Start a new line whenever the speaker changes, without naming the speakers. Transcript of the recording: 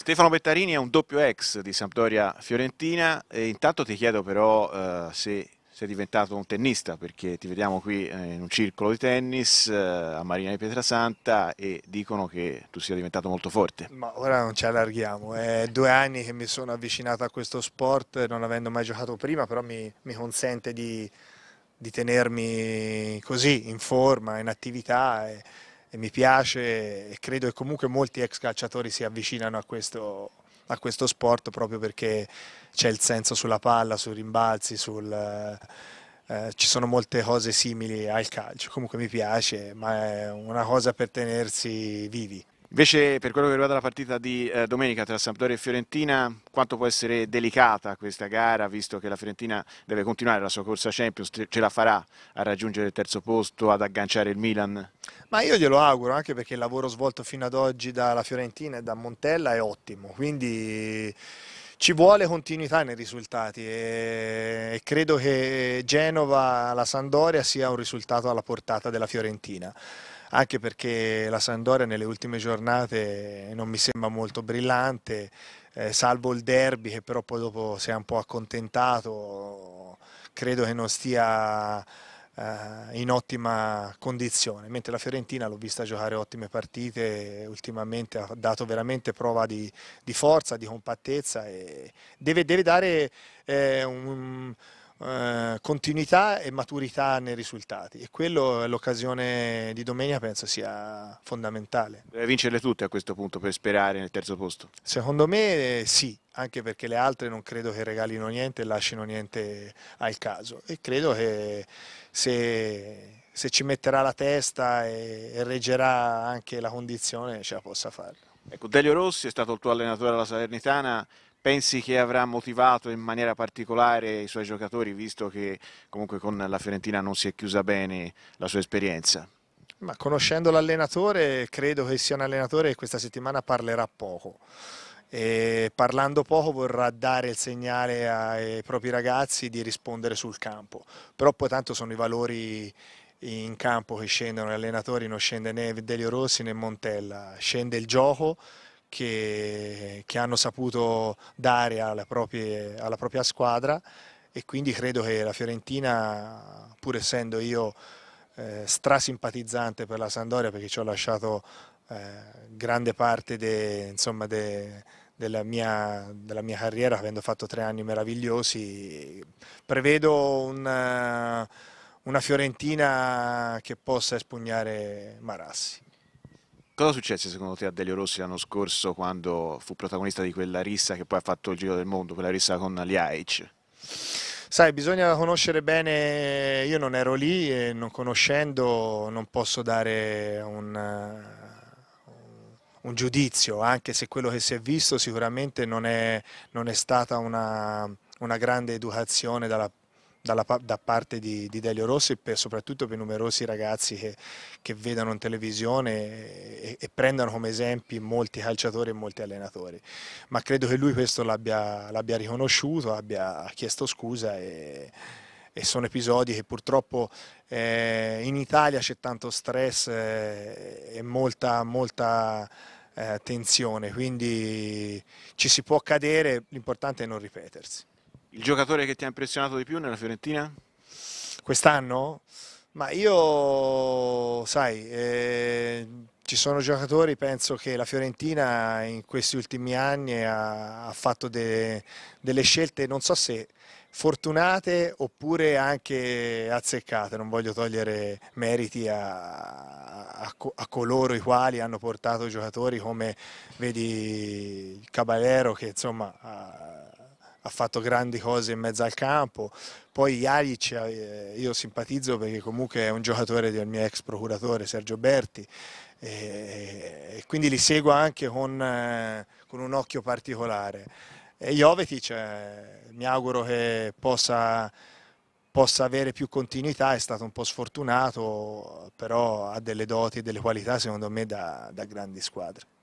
Stefano Bettarini è un doppio ex di Sampdoria Fiorentina e intanto ti chiedo però eh, se sei diventato un tennista perché ti vediamo qui eh, in un circolo di tennis eh, a Marina di Pietrasanta e dicono che tu sia diventato molto forte. Ma
ora non ci allarghiamo, è due anni che mi sono avvicinato a questo sport non avendo mai giocato prima però mi, mi consente di, di, tenermi così in forma, in attività. E, e mi piace e credo che comunque molti ex calciatori si avvicinano a questo, a questo sport proprio perché c'è il senso sulla palla, sui rimbalzi, sul, eh, eh, ci sono molte cose simili al calcio. Comunque mi piace, ma è una cosa per tenersi vivi.
Invece per quello che riguarda la partita di eh, domenica tra Sampdoria e Fiorentina, quanto può essere delicata questa gara, visto che la Fiorentina deve continuare la sua corsa Champions, ce la farà a raggiungere il terzo posto, ad agganciare il Milan?
Ma io glielo auguro anche perché il lavoro svolto fino ad oggi dalla Fiorentina e da Montella è ottimo, quindi ci vuole continuità nei risultati e credo che Genova, la Sandoria sia un risultato alla portata della Fiorentina anche perché la Sandoria nelle ultime giornate non mi sembra molto brillante, eh, salvo il derby che però poi dopo si è un po' accontentato, credo che non stia eh, in ottima condizione, mentre la Fiorentina l'ho vista giocare ottime partite, ultimamente ha dato veramente prova di, di forza, di compattezza e deve, deve dare eh, un, eh, continuità e maturità nei risultati e quello l'occasione di domenica penso sia fondamentale.
Deve vincerle tutte a questo punto per sperare nel terzo posto?
Secondo me eh, sì, anche perché le altre non credo che regalino niente e lasciano niente al caso e credo che se, se ci metterà la testa e, e reggerà anche la condizione ce la possa fare.
Ecco, Delio Rossi è stato il tuo allenatore alla Salernitana, pensi che avrà motivato in maniera particolare i suoi giocatori visto che comunque con la Fiorentina non si è chiusa bene la sua esperienza?
Ma conoscendo l'allenatore credo che sia un allenatore che questa settimana parlerà poco e parlando poco vorrà dare il segnale ai propri ragazzi di rispondere sul campo, però poi tanto sono i valori in campo che scendono, gli allenatori non scende né Delio Rossi né Montella, scende il gioco che, che hanno saputo dare alla propria, alla propria squadra e quindi credo che la Fiorentina, pur essendo io eh, strasimpatizzante per la Sandoria perché ci ho lasciato eh, grande parte de, insomma, de, della, mia, della, mia, carriera, avendo fatto tre anni meravigliosi, prevedo una, una Fiorentina che possa espugnare Marassi.
Cosa successe secondo te a Delio Rossi l'anno scorso quando fu protagonista di quella rissa che poi ha fatto il giro del mondo, quella rissa con gli Liaic?
Sai, bisogna conoscere bene, io non ero lì e non conoscendo non posso dare un, un giudizio, anche se quello che si è visto sicuramente non è, non è stata una, una, grande educazione dalla, dalla, da parte di, di Delio Rossi, per, soprattutto per numerosi ragazzi che, che vedano in televisione e, e, prendano come esempi molti calciatori e molti allenatori. Ma credo che lui questo l'abbia riconosciuto, abbia chiesto scusa e e sono episodi che purtroppo eh, in Italia c'è tanto stress eh, e molta, molta eh, tensione, quindi ci si può cadere, l'importante è non ripetersi.
Il giocatore che ti ha impressionato di più nella Fiorentina?
Quest'anno? Ma io, sai, eh, ci sono giocatori, penso che la Fiorentina in questi ultimi anni ha, ha fatto de, delle scelte, non so se fortunate oppure anche azzeccate, non voglio togliere meriti a, a, a, coloro i quali hanno portato giocatori come vedi il Caballero che insomma ha, ha fatto grandi cose in mezzo al campo, poi Jalic eh, io simpatizzo perché comunque è un giocatore del mio ex procuratore Sergio Berti e quindi li seguo anche con, eh, con un occhio particolare. E Jovetic cioè, eh, mi auguro che possa, possa, avere più continuità, è stato un po' sfortunato, però ha delle doti e delle qualità secondo me da, da grandi squadre.